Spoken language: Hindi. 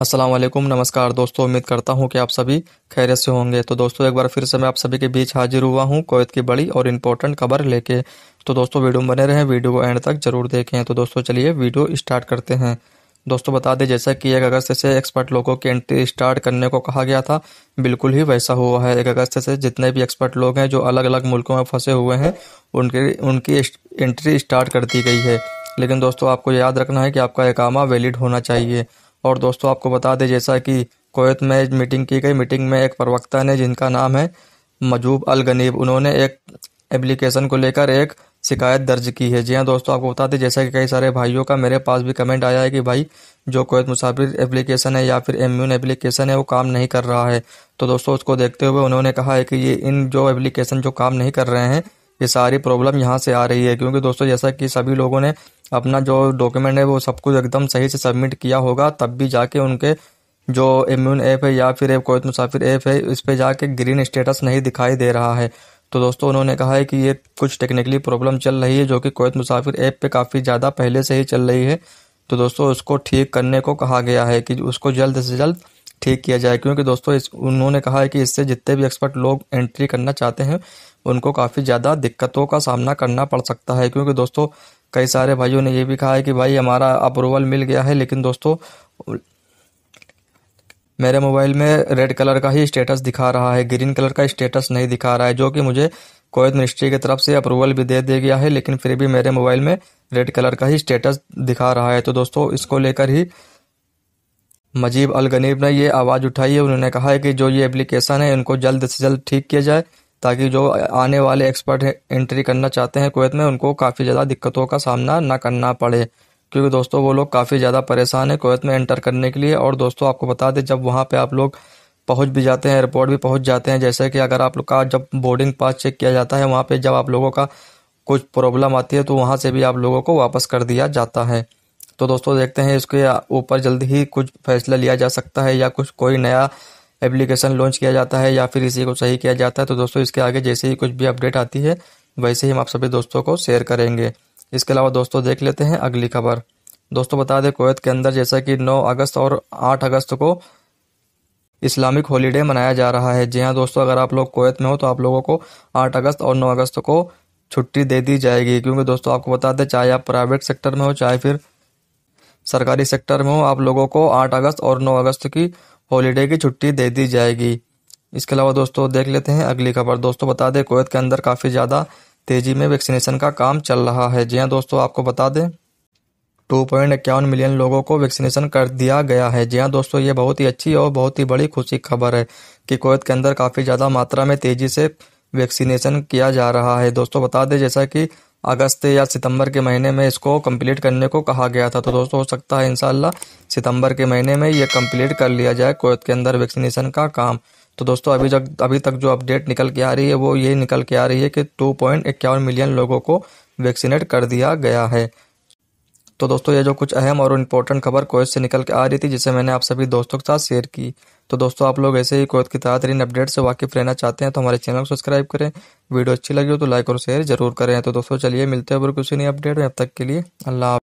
अस्सलाम वालेकुम नमस्कार दोस्तों उम्मीद करता हूं कि आप सभी खैरियत से होंगे तो दोस्तों एक बार फिर से मैं आप सभी के बीच हाजिर हुआ हूं कोयत की बड़ी और इम्पोर्टेंट खबर लेके तो दोस्तों वीडियो में बने रहें वीडियो को एंड तक जरूर देखें तो दोस्तों चलिए वीडियो स्टार्ट करते हैं दोस्तों बता दें जैसा कि एक अगस्त से एक्सपर्ट लोगों की एंट्री स्टार्ट करने को कहा गया था बिल्कुल ही वैसा हुआ है एक अगस्त से जितने भी एक्सपर्ट लोग हैं जो अलग अलग मुल्कों में फंसे हुए हैं उनके उनकी एंट्री स्टार्ट कर दी गई है लेकिन दोस्तों आपको याद रखना है कि आपका एकामा वैलिड होना चाहिए और दोस्तों आपको बता दें जैसा कि कोवैत में मीटिंग की गई मीटिंग में एक प्रवक्ता ने जिनका नाम है मजूब अल गनीब उन्होंने एक एप्लीकेशन को लेकर एक शिकायत दर्ज की है जी हाँ दोस्तों आपको बता दें जैसा कि कई सारे भाइयों का मेरे पास भी कमेंट आया है कि भाई जो कोवैत मुसाफिर एप्लीकेशन है या फिर एम्यून एप्लीकेशन है वो काम नहीं कर रहा है तो दोस्तों उसको देखते हुए उन्होंने कहा है कि ये इन जो एप्लीकेशन जो काम नहीं कर रहे हैं ये सारी प्रॉब्लम यहाँ से आ रही है क्योंकि दोस्तों जैसा कि सभी लोगों ने अपना जो डॉक्यूमेंट है वो सब कुछ एकदम सही से सबमिट किया होगा तब भी जाके उनके जो इम्यून ऐप है या फिर कोई मुसाफिर ऐप है इस पर जाके ग्रीन स्टेटस नहीं दिखाई दे रहा है तो दोस्तों उन्होंने कहा है कि ये कुछ टेक्निकली प्रॉब्लम चल रही है जो कि कोयत मुसाफिर ऐप पे काफ़ी ज़्यादा पहले से ही चल रही है तो दोस्तों उसको ठीक करने को कहा गया है कि उसको जल्द से जल्द ठीक किया जाए क्योंकि दोस्तों इस उन्होंने कहा है कि इससे जितने भी एक्सपर्ट लोग एंट्री करना चाहते हैं उनको काफ़ी ज़्यादा दिक्कतों का सामना करना पड़ सकता है क्योंकि दोस्तों कई सारे भाइयों ने यह भी कहा है कि भाई हमारा अप्रूवल मिल गया है लेकिन दोस्तों मेरे मोबाइल में रेड कलर का ही स्टेटस दिखा रहा है ग्रीन कलर का स्टेटस नहीं दिखा रहा है जो कि मुझे कोयत मिनिस्ट्री की तरफ से अप्रूवल भी दे दिया गया है लेकिन फिर भी मेरे मोबाइल में रेड कलर का ही स्टेटस दिखा रहा है तो दोस्तों इसको लेकर ही मजीब अलगनीब ने ये आवाज़ उठाई है उन्होंने कहा है कि जो ये एप्लीकेशन है इनको जल्द से जल्द ठीक किया जाए ताकि जो आने वाले एक्सपर्ट एंट्री करना चाहते हैं कुवैत में उनको काफ़ी ज़्यादा दिक्कतों का सामना ना करना पड़े क्योंकि दोस्तों वो लोग काफ़ी ज़्यादा परेशान हैं कुवैत में एंटर करने के लिए और दोस्तों आपको बता दें जब वहाँ पर आप लोग पहुँच भी जाते हैं एयरपोर्ट भी पहुँच जाते हैं जैसे कि अगर आप लोग का जब बोर्डिंग पास चेक किया जाता है वहाँ पर जब आप लोगों का कुछ प्रॉब्लम आती है तो वहाँ से भी आप लोगों को वापस कर दिया जाता है तो दोस्तों देखते हैं इसके ऊपर जल्द ही कुछ फैसला लिया जा सकता है या कुछ कोई नया एप्लीकेशन लॉन्च किया जाता है या फिर इसी को सही किया जाता है तो दोस्तों इसके आगे जैसे ही कुछ भी अपडेट आती है वैसे ही हम आप सभी दोस्तों को शेयर करेंगे इसके अलावा दोस्तों देख लेते हैं अगली खबर दोस्तों बता दें कोवैत के अंदर जैसा कि 9 अगस्त और 8 अगस्त को इस्लामिक हॉलीडे मनाया जा रहा है जी हाँ दोस्तों अगर आप लोग कोवैत में हो तो आप लोगों को 8 अगस्त और 9 अगस्त को छुट्टी दे दी जाएगी क्योंकि दोस्तों आपको बता दें चाहे आप प्राइवेट सेक्टर में हो चाहे फिर सरकारी सेक्टर में हो आप लोगों को आठ अगस्त और नौ अगस्त की हॉलीडे की छुट्टी दे दी जाएगी इसके अलावा दोस्तों देख लेते हैं अगली खबर दोस्तों बता दें कोयत के अंदर काफ़ी ज़्यादा तेज़ी में वैक्सीनेशन का काम चल रहा है जी हाँ दोस्तों आपको बता दें टू पॉइंट इक्यावन मिलियन लोगों को वैक्सीनेशन कर दिया गया है जी हाँ दोस्तों ये बहुत ही अच्छी और बहुत ही बड़ी खुशी खबर है कि कोवैत के अंदर काफ़ी ज़्यादा मात्रा में तेज़ी से वैक्सीनेशन किया जा रहा है दोस्तों बता दें जैसा कि अगस्त या सितंबर के महीने में इसको कंप्लीट करने को कहा गया था तो दोस्तों हो सकता है इन सितंबर के महीने में ये कंप्लीट कर लिया जाए कोत के अंदर वैक्सीनेशन का काम तो दोस्तों अभी जब अभी तक जो अपडेट निकल के आ रही है वो ये निकल के आ रही है कि टू पॉइंट इक्यावन मिलियन लोगों को वैक्सीनेट कर दिया गया है तो दोस्तों ये जो कुछ अहम और इम्पोर्टेंट खबर कोयत से निकल के आ रही थी जिसे मैंने आप सभी दोस्तों के साथ शेयर की तो दोस्तों आप लोग ऐसे ही कोयत की ताज़ा अपडेट से वाकिफ रहना चाहते हैं तो हमारे चैनल को सब्सक्राइब करें वीडियो अच्छी लगी हो तो लाइक और शेयर जरूर करें तो दोस्तों चलिए मिलते हैं और कुछ नहीं अपडेट में अब तक के लिए अल्लाह